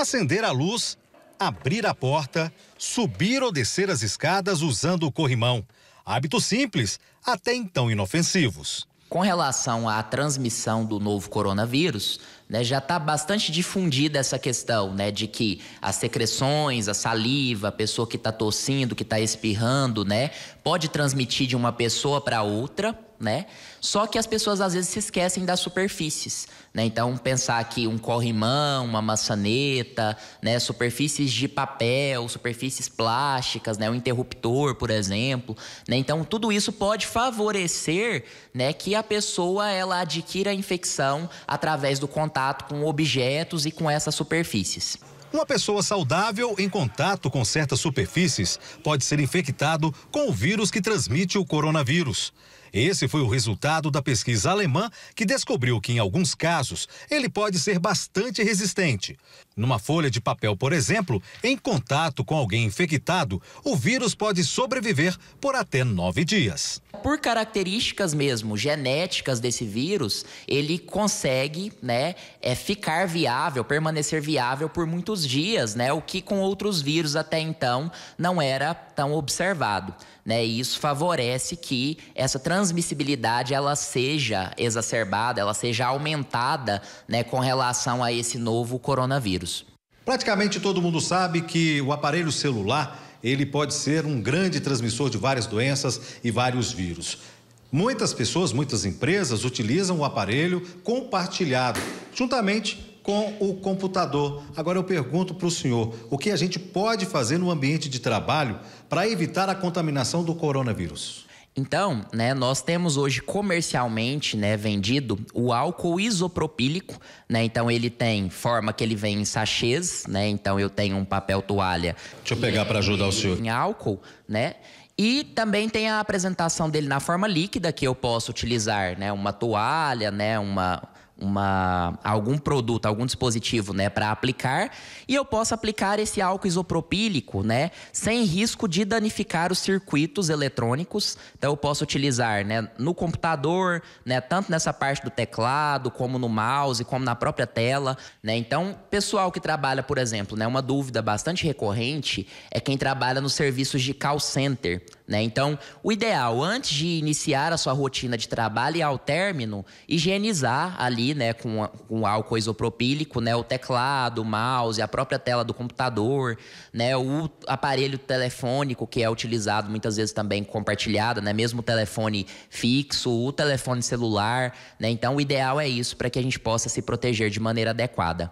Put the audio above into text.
acender a luz, abrir a porta, subir ou descer as escadas usando o corrimão. Hábitos simples, até então inofensivos. Com relação à transmissão do novo coronavírus, né, já está bastante difundida essa questão né, de que as secreções, a saliva, a pessoa que está tossindo, que está espirrando, né, pode transmitir de uma pessoa para outra né? Só que as pessoas às vezes se esquecem das superfícies, né? Então pensar que um corrimão, uma maçaneta, né? Superfícies de papel, superfícies plásticas, né? Um interruptor, por exemplo, né? Então tudo isso pode favorecer, né? Que a pessoa ela adquira a infecção através do contato com objetos e com essas superfícies. Uma pessoa saudável em contato com certas superfícies pode ser infectado com o vírus que transmite o coronavírus. Esse foi o resultado da pesquisa alemã que descobriu que, em alguns casos, ele pode ser bastante resistente. Numa folha de papel, por exemplo, em contato com alguém infectado, o vírus pode sobreviver por até nove dias. Por características mesmo genéticas desse vírus, ele consegue né, é, ficar viável, permanecer viável por muitos dias, né, o que com outros vírus até então não era tão observado. Né, e isso favorece que essa transmissibilidade ela seja exacerbada, ela seja aumentada né, com relação a esse novo coronavírus. Praticamente todo mundo sabe que o aparelho celular ele pode ser um grande transmissor de várias doenças e vários vírus. Muitas pessoas, muitas empresas utilizam o aparelho compartilhado, juntamente com o computador. Agora eu pergunto para o senhor: o que a gente pode fazer no ambiente de trabalho para evitar a contaminação do coronavírus? Então, né, nós temos hoje comercialmente, né, vendido o álcool isopropílico, né? Então ele tem forma que ele vem em sachês, né? Então eu tenho um papel toalha. Deixa eu pegar é, para ajudar o senhor. Em álcool, né? E também tem a apresentação dele na forma líquida que eu posso utilizar, né, uma toalha, né, uma uma, algum produto, algum dispositivo, né, para aplicar, e eu posso aplicar esse álcool isopropílico, né, sem risco de danificar os circuitos eletrônicos. Então eu posso utilizar, né, no computador, né, tanto nessa parte do teclado, como no mouse, como na própria tela, né? Então, pessoal que trabalha, por exemplo, né, uma dúvida bastante recorrente é quem trabalha nos serviços de call center, né? Então, o ideal, antes de iniciar a sua rotina de trabalho e ao término, higienizar ali né, com, com álcool isopropílico né, o teclado, o mouse, a própria tela do computador, né, o aparelho telefônico que é utilizado muitas vezes também compartilhado, né, mesmo o telefone fixo, o telefone celular. Né? Então, o ideal é isso para que a gente possa se proteger de maneira adequada.